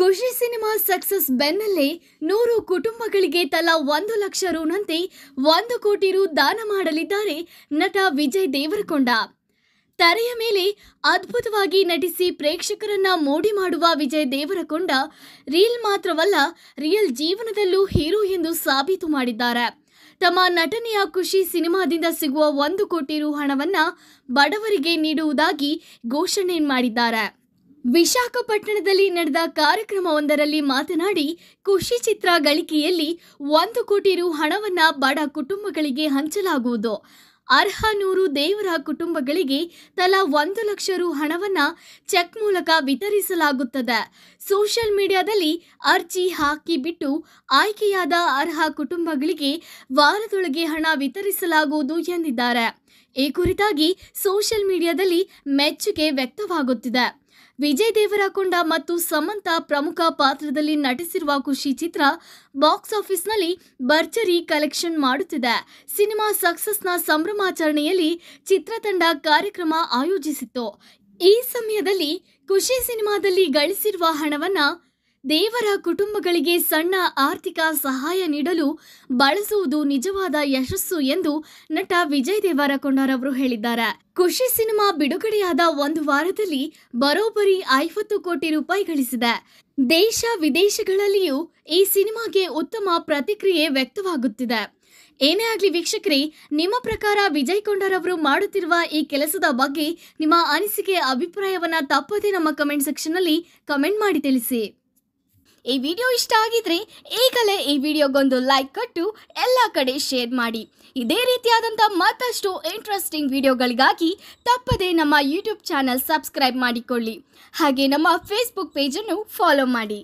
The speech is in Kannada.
ಖುಷಿ ಸಿನಿಮಾ ಸಕ್ಸಸ್ ಬೆನ್ನಲ್ಲೇ ನೂರು ಕುಟುಂಬಗಳಿಗೆ ತಲಾ ಒಂದು ಲಕ್ಷ ರೂನಂತೆ ಒಂದು ಕೋಟಿ ರು ದಾನ ಮಾಡಲಿದ್ದಾರೆ ನಟ ವಿಜಯ್ ದೇವರಕೊಂಡ ತರೆಯ ಮೇಲೆ ಅದ್ಭುತವಾಗಿ ನಟಿಸಿ ಪ್ರೇಕ್ಷಕರನ್ನ ಮೋಡಿ ಮಾಡುವ ವಿಜಯ್ ದೇವರಕೊಂಡ ರೀಲ್ ಮಾತ್ರವಲ್ಲ ರಿಯಲ್ ಜೀವನದಲ್ಲೂ ಹೀರೋ ಎಂದು ಸಾಬೀತು ಮಾಡಿದ್ದಾರೆ ತಮ್ಮ ನಟನೆಯ ಖುಷಿ ಸಿನಿಮಾದಿಂದ ಸಿಗುವ ಒಂದು ಕೋಟಿ ರು ಹಣವನ್ನು ಬಡವರಿಗೆ ನೀಡುವುದಾಗಿ ಘೋಷಣೆ ಮಾಡಿದ್ದಾರೆ ವಿಶಾಖಪಟ್ಟಣದಲ್ಲಿ ನಡೆದ ಕಾರ್ಯಕ್ರಮವೊಂದರಲ್ಲಿ ಮಾತನಾಡಿ ಖುಷಿ ಚಿತ್ರ ಗಳಿಕೆಯಲ್ಲಿ ಒಂದು ಕೋಟಿ ರು ಹಣವನ್ನು ಬಡ ಕುಟುಂಬಗಳಿಗೆ ಹಂಚಲಾಗುವುದು ಅರ್ಹ ನೂರು ದೇವರ ಕುಟುಂಬಗಳಿಗೆ ತಲಾ ಒಂದು ಲಕ್ಷ ರು ಹಣವನ್ನು ಚೆಕ್ ಮೂಲಕ ವಿತರಿಸಲಾಗುತ್ತದೆ ಸೋಷಿಯಲ್ ಮೀಡಿಯಾದಲ್ಲಿ ಅರ್ಜಿ ಹಾಕಿಬಿಟ್ಟು ಆಯ್ಕೆಯಾದ ಅರ್ಹ ಕುಟುಂಬಗಳಿಗೆ ವಾರದೊಳಗೆ ಹಣ ವಿತರಿಸಲಾಗುವುದು ಎಂದಿದ್ದಾರೆ ಈ ಕುರಿತಾಗಿ ಸೋಷಿಯಲ್ ಮೀಡಿಯಾದಲ್ಲಿ ಮೆಚ್ಚುಗೆ ವ್ಯಕ್ತವಾಗುತ್ತಿದೆ ವಿಜಯ್ ದೇವರಕೊಂಡ ಮತ್ತು ಸಮಂತ ಪ್ರಮುಖ ಪಾತ್ರದಲ್ಲಿ ನಟಿಸಿರುವ ಖುಷಿ ಚಿತ್ರ ಬಾಕ್ಸ್ ಆಫೀಸ್ನಲ್ಲಿ ಭರ್ಜರಿ ಕಲೆಕ್ಷನ್ ಮಾಡುತ್ತಿದೆ ಸಿನಿಮಾ ಸಕ್ಸಸ್ನ ಸಂಭ್ರಮಾಚರಣೆಯಲ್ಲಿ ಚಿತ್ರತಂಡ ಕಾರ್ಯಕ್ರಮ ಆಯೋಜಿಸಿತ್ತು ಈ ಸಮಯದಲ್ಲಿ ಖುಷಿ ಸಿನಿಮಾದಲ್ಲಿ ಗಳಿಸಿರುವ ಹಣವನ್ನು ದೇವರ ಕುಟುಂಬಗಳಿಗೆ ಸಣ್ಣ ಆರ್ಥಿಕ ಸಹಾಯ ನೀಡಲು ಬಳಸುವುದು ನಿಜವಾದ ಯಶಸ್ಸು ಎಂದು ನಟ ವಿಜಯ್ ದೇವರಕೊಂಡರವರು ಹೇಳಿದ್ದಾರೆ ಖುಷಿ ಸಿನಿಮಾ ಬಿಡುಗಡೆಯಾದ ಒಂದು ವಾರದಲ್ಲಿ ಬರೋಬ್ಬರಿ ಐವತ್ತು ಕೋಟಿ ರೂಪಾಯಿ ಗಳಿಸಿದೆ ದೇಶ ವಿದೇಶಗಳಲ್ಲಿಯೂ ಈ ಸಿನಿಮಾಗೆ ಉತ್ತಮ ಪ್ರತಿಕ್ರಿಯೆ ವ್ಯಕ್ತವಾಗುತ್ತಿದೆ ಏನೇ ಆಗಲಿ ವೀಕ್ಷಕರೇ ನಿಮ್ಮ ಪ್ರಕಾರ ವಿಜಯ್ ಕೊಂಡರವರು ಮಾಡುತ್ತಿರುವ ಈ ಕೆಲಸದ ಬಗ್ಗೆ ನಿಮ್ಮ ಅನಿಸಿಕೆ ಅಭಿಪ್ರಾಯವನ್ನು ತಪ್ಪದೆ ನಮ್ಮ ಕಮೆಂಟ್ ಸೆಕ್ಷನ್ನಲ್ಲಿ ಕಮೆಂಟ್ ಮಾಡಿ ತಿಳಿಸಿ ಈ ವಿಡಿಯೋ ಇಷ್ಟ ಆಗಿದ್ರೆ ಈಗಲೇ ಈ ವಿಡಿಯೋಗೊಂದು ಲೈಕ್ ಕೊಟ್ಟು ಎಲ್ಲ ಕಡೆ ಶೇರ್ ಮಾಡಿ ಇದೇ ರೀತಿಯಾದಂಥ ಮತ್ತಷ್ಟು ಇಂಟ್ರೆಸ್ಟಿಂಗ್ ವಿಡಿಯೋಗಳಿಗಾಗಿ ತಪ್ಪದೇ ನಮ್ಮ ಯೂಟ್ಯೂಬ್ ಚಾನಲ್ ಸಬ್ಸ್ಕ್ರೈಬ್ ಮಾಡಿಕೊಳ್ಳಿ ಹಾಗೆ ನಮ್ಮ ಫೇಸ್ಬುಕ್ ಪೇಜನ್ನು ಫಾಲೋ ಮಾಡಿ